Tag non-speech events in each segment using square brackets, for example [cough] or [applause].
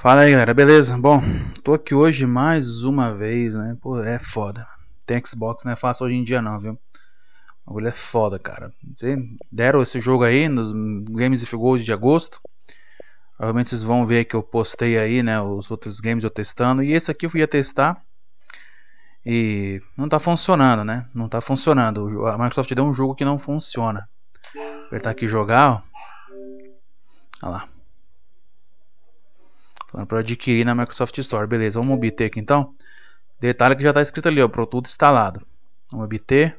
Fala aí galera, beleza? Bom, tô aqui hoje mais uma vez, né? Pô, é foda. Tem Xbox, não é fácil hoje em dia não, viu? O bagulho é foda, cara. Vocês deram esse jogo aí nos Games of Gold de agosto. Provavelmente vocês vão ver que eu postei aí, né? Os outros games eu testando. E esse aqui eu fui testar. E não tá funcionando, né? Não tá funcionando. A Microsoft deu um jogo que não funciona. Apertar aqui jogar, ó. Olha lá. Falando para adquirir na Microsoft Store. Beleza, vamos obter aqui então. Detalhe que já está escrito ali, ó, produto instalado. Vamos obter.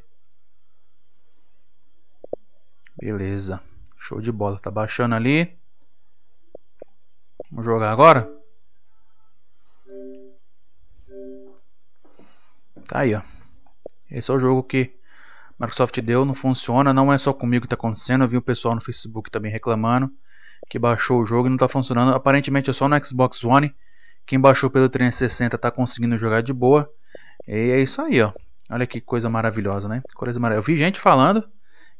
Beleza. Show de bola. Tá baixando ali. Vamos jogar agora. Tá aí, ó. Esse é o jogo que Microsoft deu, não funciona, não é só comigo que tá acontecendo, eu vi o pessoal no Facebook também reclamando que baixou o jogo e não está funcionando. Aparentemente é só no Xbox One. Quem baixou pelo 360 está conseguindo jogar de boa. E é isso aí, ó. Olha que coisa maravilhosa, né? Coisa maravilhosa. Eu vi gente falando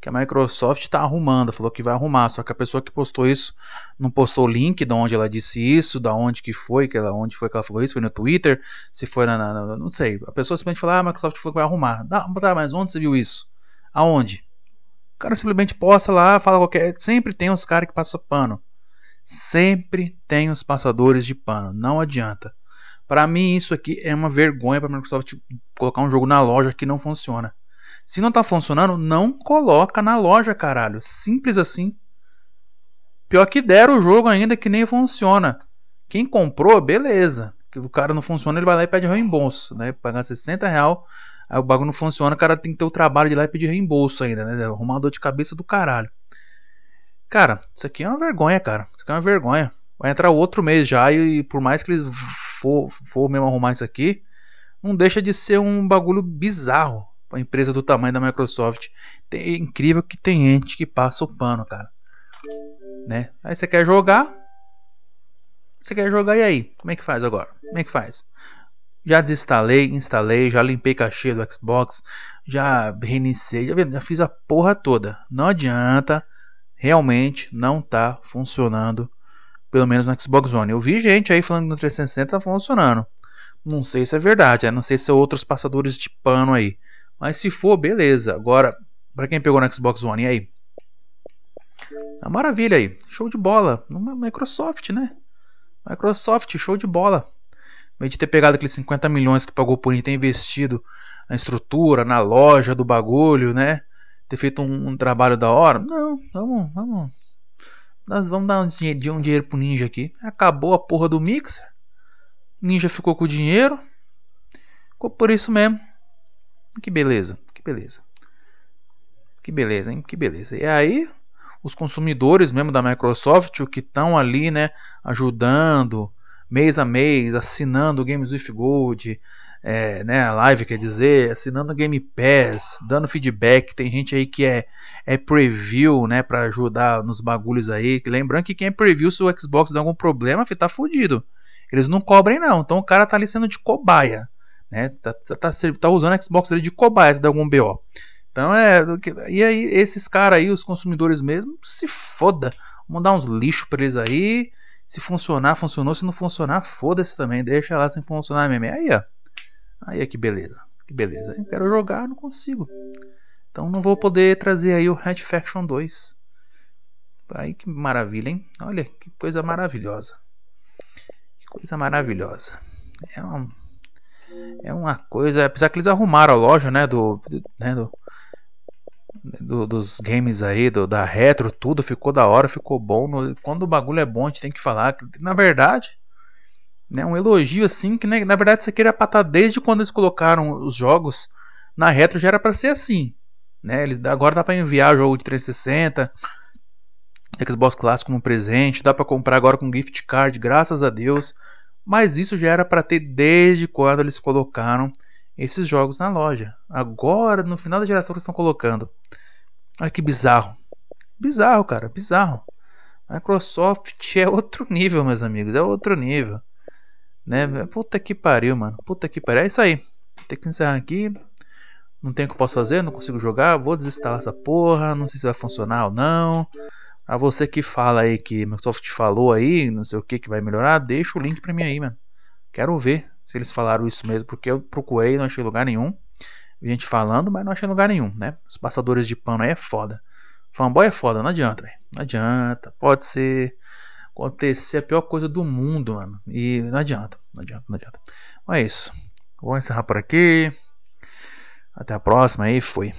que a Microsoft está arrumando, falou que vai arrumar, só que a pessoa que postou isso não postou o link de onde ela disse isso, da onde que foi, que ela, onde foi que ela falou isso, foi no Twitter, se foi na, na, na não sei. A pessoa simplesmente falou: "Ah, a Microsoft falou que vai arrumar". Dá, tá, mas onde você viu isso? Aonde? O cara simplesmente posta lá, fala qualquer. Sempre tem os caras que passam pano. Sempre tem os passadores de pano. Não adianta. Para mim, isso aqui é uma vergonha para Microsoft tipo, colocar um jogo na loja que não funciona. Se não tá funcionando, não coloca na loja, caralho. Simples assim. Pior que deram o jogo ainda que nem funciona. Quem comprou, beleza. Que o cara não funciona, ele vai lá e pede reembolso, né? Pagar 60 real Aí o bagulho não funciona, o cara tem que ter o trabalho de lá e pedir reembolso ainda, né? Arrumar uma dor de cabeça do caralho. Cara, isso aqui é uma vergonha, cara. Isso aqui é uma vergonha. Vai entrar outro mês já e por mais que eles for, for mesmo arrumar isso aqui, não deixa de ser um bagulho bizarro. Uma empresa do tamanho da Microsoft. Tem, é incrível que tem gente que passa o pano, cara. Né? Aí você quer jogar, você quer jogar e aí? Como é que faz agora? Como é que faz? Já desinstalei, instalei, já limpei cachê do Xbox, já reiniciei, já, fiz a porra toda. Não adianta, realmente não tá funcionando, pelo menos no Xbox One. Eu vi gente aí falando que no 360 tá funcionando. Não sei se é verdade, né? não sei se são é outros passadores de pano aí. Mas se for, beleza. Agora, para quem pegou no Xbox One, e aí? A maravilha aí. Show de bola. Microsoft, né? Microsoft, show de bola meio de ter pegado aqueles 50 milhões que pagou por ele, ter investido na estrutura, na loja do bagulho, né? Ter feito um, um trabalho da hora. Não, vamos, vamos. Nós vamos dar um dinheiro, um dinheiro pro Ninja aqui. Acabou a porra do mixer. Ninja ficou com o dinheiro. Ficou por isso mesmo. Que beleza, que beleza. Que beleza, hein? Que beleza. E aí, os consumidores mesmo da Microsoft, o que estão ali, né, ajudando, mês a mês, assinando Games with Gold, é, né, a live quer dizer, assinando Game Pass, dando feedback. Tem gente aí que é, é preview, né, para ajudar nos bagulhos aí. Lembrando que quem é preview, se o Xbox der algum problema, fica tá fudido. Eles não cobrem, não. Então o cara tá ali sendo de cobaia, né, tá, tá, tá, tá usando o Xbox dele de cobaia se der algum BO. Então é. E aí, esses caras aí, os consumidores mesmo, se foda. Vamos dar uns lixo pra eles aí. Se funcionar, funcionou. Se não funcionar, foda-se também. Deixa lá sem funcionar mesmo. Aí, ó. Aí, é que beleza. Que beleza. Eu quero jogar, não consigo. Então não vou poder trazer aí o Red Faction 2. Aí que maravilha, hein? Olha, que coisa maravilhosa. Que coisa maravilhosa. É uma, é uma coisa... Apesar que eles arrumaram a loja, né? Do, né, do do, dos games aí, do, da retro, tudo ficou da hora, ficou bom. No, quando o bagulho é bom, a gente tem que falar. Que, na verdade, né, um elogio assim, que né, na verdade isso aqui era pra estar tá desde quando eles colocaram os jogos na retro, já era pra ser assim. Né? Eles, agora dá pra enviar jogo de 360, Xbox Classic como presente, dá pra comprar agora com gift card, graças a Deus. Mas isso já era para ter desde quando eles colocaram esses jogos na loja. Agora, no final da geração que estão colocando. Olha que bizarro. Bizarro, cara, bizarro. Microsoft [laughs] é outro nível, meus amigos, é outro nível. Né? Puta que pariu, mano. Puta que pariu. É isso aí. Tem que encerrar aqui. Não tem o que eu posso fazer, não consigo jogar. Vou desinstalar essa porra. Não sei se vai funcionar ou não. A você que fala aí que Microsoft falou aí, não sei o que que vai melhorar, deixa o link pra mim aí, mano. Quero ver se eles falaram isso mesmo, porque eu procurei, e não achei lugar nenhum. gente falando, mas não achei lugar nenhum, né? Os passadores de pano aí é foda. Fanboy é foda, não adianta, velho. Não adianta. Pode ser acontecer a pior coisa do mundo, mano. E não adianta, não adianta, não adianta. Mas então é isso. Vou encerrar por aqui. Até a próxima aí, fui.